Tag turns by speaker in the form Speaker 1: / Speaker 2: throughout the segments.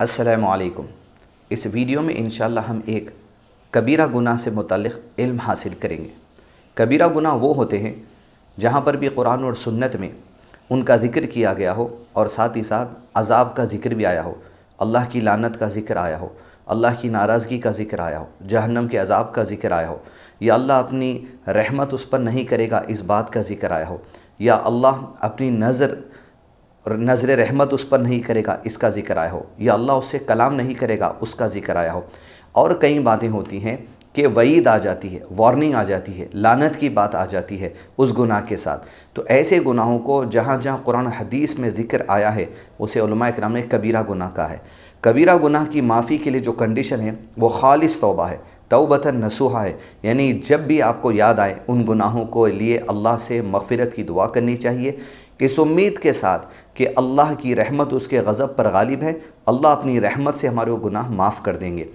Speaker 1: असलकुम इस वीडियो में इन हम एक कबीरा गुनाह से मुतक़ इल्म हासिल करेंगे कबीरा गुनाह वो होते हैं जहाँ पर भी कुरान और सुन्नत में उनका ज़िक्र किया गया हो और साथ ही साथ अजाब का ज़िक्र भी आया हो अल्लाह की लानत का ज़िक्र आया हो अल्लाह की नाराज़गी का ज़िक्र आया हो जहन्नम के अजाब का ज़िक्र आया हो या अल्लाह अपनी रहमत उस पर नहीं करेगा इस बात का ज़िक्र आया हो या अल्लाह अपनी नज़र और नज़र रहमत उस पर नहीं करेगा इसका ज़िक्र आया हो या अल्लाह उससे कलाम नहीं करेगा उसका ज़िक्र आया हो और कई बातें होती हैं कि वईद आ जाती है वार्निंग आ जाती है लानत की बात आ जाती है उस गुनाह के साथ तो ऐसे गुनाहों को जहाँ जहाँ कुरान हदीस में ज़िक्र आया है उसे कराम ने कबीरा गुनाह कहा है कबीरा गुनाह की माफ़ी के लिए जो कंडीशन है वो खालिस तोबा है तोबता नसूहा है यानी जब भी आपको याद आए उन गुनाहों को लिए अल्लाह से मफ़रत की दुआ करनी चाहिए इस उम्मीद के साथ कि अल्लाह की रहमत उसके गज़ब पर गालिब है अल्लाह अपनी रहमत से हमारे वो गुनाह माफ़ कर देंगे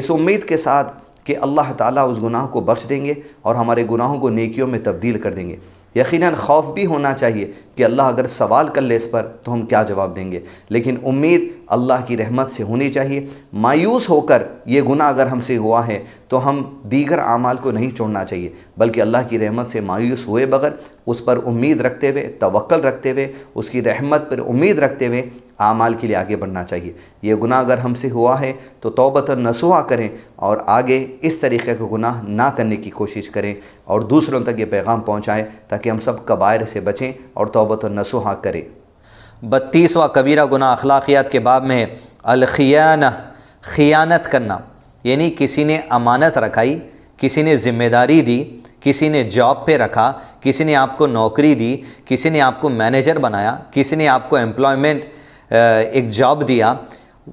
Speaker 1: इस उम्मीद के साथ कि अल्लाह ताला उस गुनाह को बख्श देंगे और हमारे गुनाहों को नेकियों में तब्दील कर देंगे यकीनन खौफ भी होना चाहिए कि अल्लाह अगर सवाल कर ले इस पर तो हम क्या जवाब देंगे लेकिन उम्मीद अल्लाह की रहमत से होनी चाहिए मायूस होकर ये गुना अगर हमसे हुआ है तो हम दीगर आमाल को नहीं छोड़ना चाहिए बल्कि अल्लाह की रहमत से मायूस हुए बगैर उस पर उम्मीद रखते हुए तवक्ल रखते हुए उसकी रहमत पर उम्मीद रखते हुए आमाल के लिए आगे बढ़ना चाहिए यह गुनाह अगर हमसे हुआ है तो तोबत नसुहा करें और आगे इस तरीके का गुनाह ना करने की कोशिश करें और दूसरों तक ये पैगाम पहुँचाएँ ताकि हम सब कबायर से बचें और तोबत नसुआ करें बत्तीसवा कबीरा गुना अखलाकियात के बाब में अलखियान खियानत करना यानी किसी ने अमानत रखाई किसी ने ज़िम्मेदारी दी किसी ने जॉब पे रखा किसी ने आपको नौकरी दी किसी ने आपको मैनेजर बनाया किसी ने आपको एम्प्लॉयमेंट एक जॉब दिया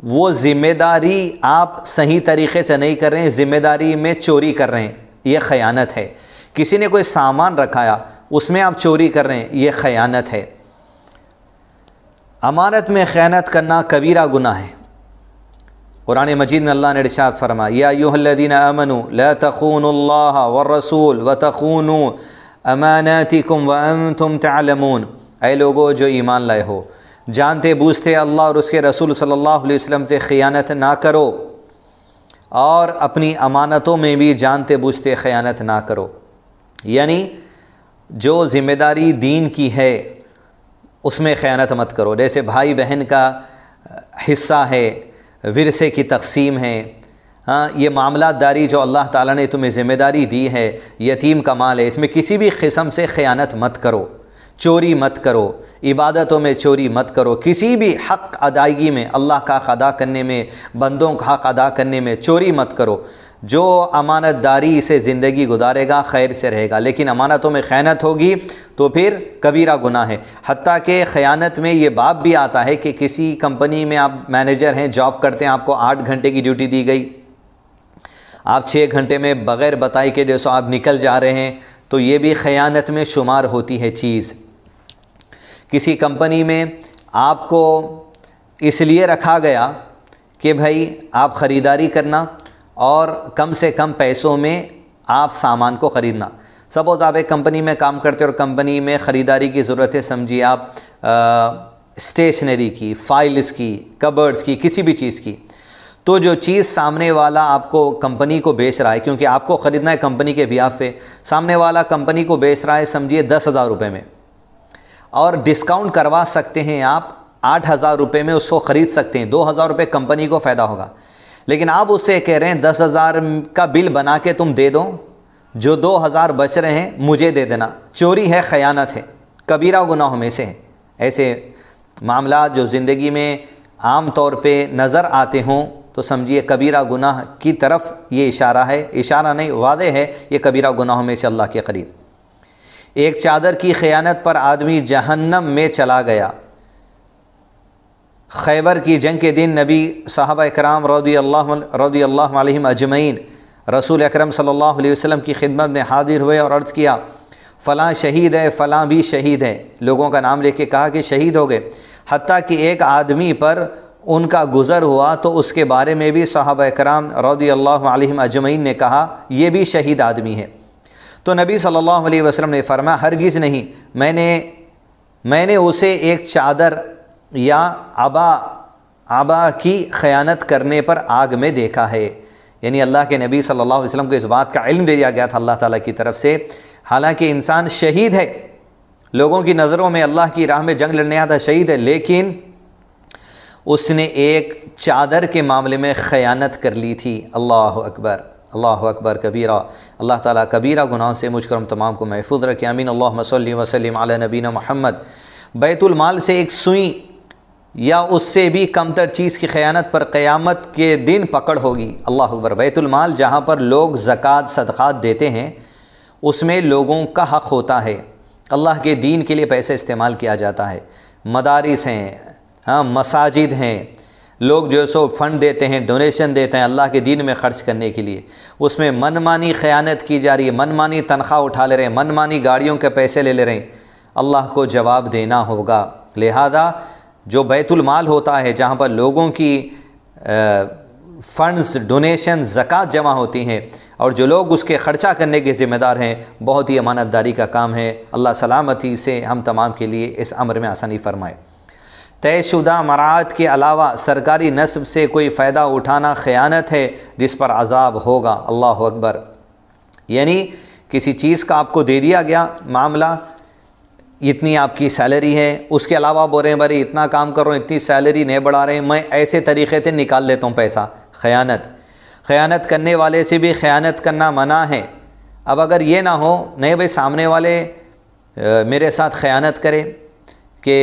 Speaker 1: वो ज़िम्मेदारी आप सही तरीके से नहीं कर रहे हैं ज़िम्मेदारी में चोरी कर रहे हैं ये ख़यानत है किसी ने कोई सामान रखाया उसमें आप चोरी कर रहे हैं ये ख़यानत है अमानत में खयानत करना कबीरा गुना है कुरान मजीद में अल्लाह ने इरशाद फरमाया यादीन अमन ला तखून व रसूल व तखून अमानतिकुम व अम तुम तलमून ए लोगो जो ईमान लाए हो जानते बूझते अल्लाह और उसके रसूल सल्लल्लाहु अलैहि वसल्लम से ख़यानत ना करो और अपनी अमानतों में भी जानते बूझते ख़यानत ना करो यानी जो ज़िम्मेदारी दीन की है उसमें ख़यानत मत करो जैसे भाई बहन का हिस्सा है विरसे की तकसीम है हाँ ये मामला दारी जो अल्लाह ताला ने तुम्हें ज़िम्मेदारी दी है यतीम का माल है इसमें किसी भी किस्म से ख़यानत मत करो चोरी मत करो इबादतों में चोरी मत करो किसी भी हक अदायगी में अल्लाह का हक अदा करने में बंदों का हक अदा करने में चोरी मत करो जो अमानत दारी से ज़िंदगी गुजारेगा खैर से रहेगा लेकिन अमानतों में खैनत होगी तो फिर कबीरा गुना है हती के ख़यानत में ये बाप भी आता है कि किसी कंपनी में आप मैनेजर हैं जॉब करते हैं आपको आठ घंटे की ड्यूटी दी गई आप छः घंटे में बग़ैर बताए के जैसो आप निकल जा रहे हैं तो ये भी ख़यानत में शुमार होती है चीज़ किसी कंपनी में आपको इसलिए रखा गया कि भाई आप ख़रीदारी करना और कम से कम पैसों में आप सामान को ख़रीदना सपोज़ आप एक कंपनी में काम करते हो और कंपनी में ख़रीदारी की ज़रूरत है समझिए आप स्टेशनरी की फाइल्स की कबर्ड्स की किसी भी चीज़ की तो जो चीज़ सामने वाला आपको कंपनी को बेच रहा है क्योंकि आपको ख़रीदना है कंपनी के बिहाफ पे सामने वाला कंपनी को बेच रहा है समझिए दस हज़ार रुपये में और डिस्काउंट करवा सकते हैं आप आठ हज़ार रुपये में उसको ख़रीद सकते हैं दो हज़ार रुपये कंपनी को फ़ायदा होगा लेकिन आप उससे कह रहे हैं दस हज़ार का बिल बना के तुम दे दो जो दो हज़ार बच रहे हैं मुझे दे देना चोरी है ख़यानत है कबीरा गुनाहों में से हैं ऐसे मामला जो ज़िंदगी में आम तौर पर नज़र आते हों तो समझिए कबीरा गुनाह की तरफ ये इशारा है इशारा नहीं वादे है ये कबीरा गुनाहों में से अल्लाह के करीब एक चादर की ख़यानत पर आदमी जहन्नम में चला गया खैबर की जंग के दिन नबी साहब कराम रौदी अल्लाह अल्लाह अजमैन रसूल अकरम सल्लल्लाहु अलैहि वसल्लम की खिदमत में हाजिर हुए और अर्ज़ किया फ़लाँ शहीद है फ़लाँ भी शहीद हैं लोगों का नाम लेके कहा कि शहीद हो गए हती कि एक आदमी पर उनका गुज़र हुआ तो उसके बारे में भी साहब कराम रौदी अल्लाह अजमैन ने कहा यह भी शहीद आदमी है तो नबी सल्लल्लाहु अलैहि वसल्लम ने फरमा हरगिज़ नहीं मैंने मैंने उसे एक चादर या आबा आबा की ख़यानत करने पर आग में देखा है यानी अल्लाह के नबी सल्लल्लाहु अलैहि वसल्लम को इस बात का इल्म दे दिया गया था अल्लाह ताला की तरफ से हालांकि इंसान शहीद है लोगों की नज़रों में अल्लाह की राह में जंग लड़ने आता शहीद है लेकिन उसने एक चादर के मामले में ख़यानत कर ली थी अल्लाह अकबर अल्लाह अकबर कबीरा अल्लाह ताला कबीरा गुनाहों से मुझकर हम तमाम को महफूज रखे अमीन अल्लाह वसलम नबीना महमद बैतुलमाल से एक सुई या उससे भी कमतर चीज़ की ख़यानत पर क़यामत के दिन पकड़ होगी अल्लाह अकबर बैतुलमाल जहाँ पर लोग ज़क़़त सदक़ात देते हैं उसमें लोगों का हक़ होता है अल्लाह के दीन के लिए पैसे इस्तेमाल किया जाता है मदारस हैं हाँ मसाजिद हैं लोग जो है सो फ़ंड देते हैं डोनेशन देते हैं अल्लाह के दीन में ख़र्च करने के लिए उसमें मनमानी ख़यानत की जा रही है मनमानी तनख्वाह उठा ले रहे हैं मनमानी गाड़ियों के पैसे ले ले रहे हैं अल्लाह को जवाब देना होगा लिहाजा जो बैतुलमाल होता है जहाँ पर लोगों की फ़ंड्स डोनेशन ज़क़़त जमा होती हैं और जो लोग उसके ख़र्चा करने के ज़िम्मेदार हैं बहुत ही अमानतदारी का काम है अल्लाह सलामती से हम तमाम के लिए इस अमर में आसानी फ़रमाए तयशुदा मराहत के अलावा सरकारी नस्ब से कोई फ़ायदा उठाना ख़यानत है जिस पर अजाब होगा अल्लाह अकबर यानी किसी चीज़ का आपको दे दिया गया मामला इतनी आपकी सैलरी है उसके अलावा बोल रहे हैं भाई इतना काम कर रहा हूँ इतनी सैलरी नहीं बढ़ा रहे मैं ऐसे तरीक़े से निकाल लेता हूँ पैसा ख़यानत ख़यानत करने वाले से भी ख़यानत करना मना है अब अगर ये ना हो नहीं भाई सामने वाले मेरे साथ ख़यानत करे कि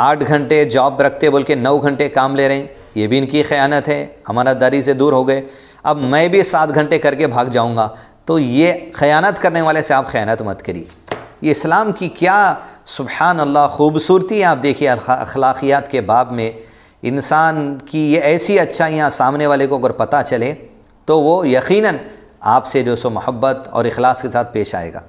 Speaker 1: आठ घंटे जॉब रखते बोल के नौ घंटे काम ले रहे हैं ये भी इनकी ख़यानत है अमानतदारी से दूर हो गए अब मैं भी सात घंटे करके भाग जाऊँगा तो ये ख़यानत करने वाले से आप ख़यानत मत करिए ये इस्लाम की क्या सुबहान अल्लाह खूबसूरती आप देखिए अखलाकियात के बाब में इंसान की ये ऐसी अच्छाइयाँ सामने वाले को अगर पता चले तो वो यकीनन आपसे जो सो मोहब्बत और अखलास के साथ पेश आएगा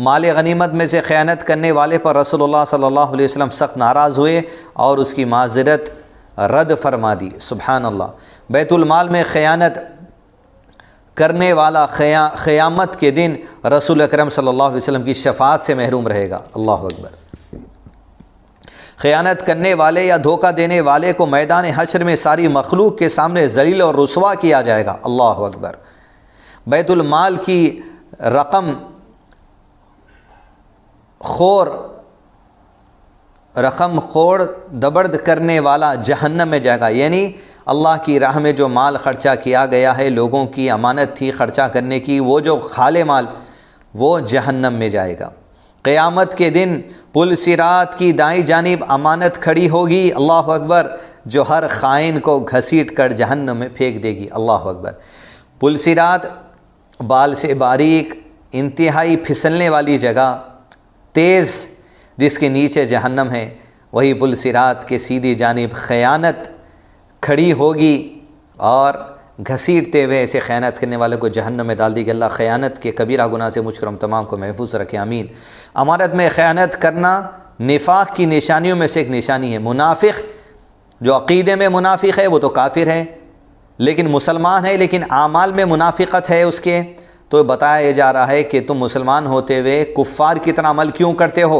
Speaker 1: माल गनीमत में से ख़यानत करने वाले पर रसोल्ला सल्ला वसम सख्त नाराज़ हुए और उसकी माजरत रद्द फरमा दी सुबहानल्ला बैतुलमाल में ख़यानत करने वाला खया ख़यामत के दिन रसूल अक्रम सल्लल्लाहु अलैहि वसल्लम की शफात से महरूम रहेगा अल्लाह अकबर ख़यानत करने वाले या धोखा देने वाले को मैदान हशर में सारी मखलूक के सामने जलील और रसवा किया जाएगा अल्लाह अकबर बैतुलमाल की रकम खोर रकम खोर दबर्द करने वाला जहन्नम में जाएगा यानी अल्लाह की राह में जो माल ख़र्चा किया गया है लोगों की अमानत थी ख़र्चा करने की वो जो खाले माल वो जहन्नम में जाएगा क़यामत के दिन पुल सिरात की दाई जानब अमानत खड़ी होगी अल्लाह अकबर जो हर ख़ाइन को घसीट कर जहन्नम में फेंक देगी अल्लाह अकबर पुल सिरात बाल से बारीक इंतहाई फिसलने वाली जगह तेज़ जिसके नीचे जहन्नम है वही पुल सिरात के सीधी जानब ख़यानत खड़ी होगी और घसीटते हुए ऐसे ख़यानत करने वालों को जहन्नम में डाल दी गई अल्लाह ख़यानत के कबीरा गुना से मुझकर हम तमाम को महफूज रखे आमीन अमारत में ख़यानत करना निफाक की निशानियों में से एक निशानी है मुनाफिक जो अक़ीदे में मुनाफिक है वो तो काफिर है लेकिन मुसलमान है लेकिन आमाल में मुनाफिकत है उसके तो बताया जा रहा है कि तुम मुसलमान होते हुए कुफ़ार की तरह अमल क्यों करते हो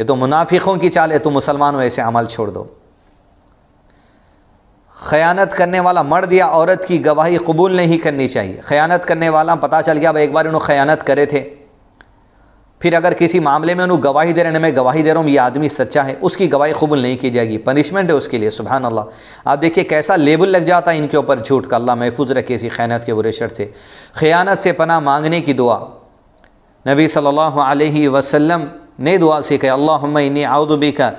Speaker 1: ये तो मुनाफिकों की चाल है तुम मुसलमान हो ऐसे अमल छोड़ दो ख़यानत करने वाला मर्द या औरत की गवाही कबूल नहीं करनी चाहिए ख़यानत करने वाला पता चल गया अब एक बार उन्होंने ख़यानत करे थे फिर अगर किसी मामले में उन्होंने गवाही दे रहे हैं मैं गवाही दे रहा हूँ ये आदमी सच्चा है उसकी गवाही कबूल नहीं की जाएगी पनिशमेंट है उसके लिए सुबह अल्लाह आप देखिए कैसा लेबल लग जाता है इनके ऊपर झूठ का अल्लाह महफूज रखे इसी खैनत के बुरे से ख़यानत से पना मांगने की दुआ नबी सल्लल्लाहु अलैहि वसल्लम ने दुआ सीखे अल्लाह इन्नी आउदबी का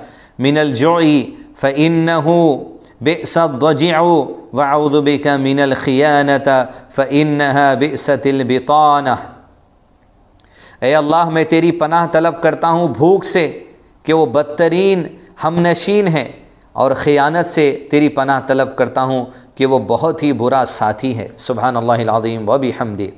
Speaker 1: मिनल जोई फ़िन बेसदी व आउदबी का मिनल ख़ियानत इन बेसतिल बिताना ए अल्लाह मैं तेरी पनाह तलब करता हूँ भूख से कि वो बदतरीन हमनशीन है और ख़ियानत से तेरी पनाह तलब करता हूँ कि वो बहुत ही बुरा साथी है सुबहानल्लाम वबी हमदी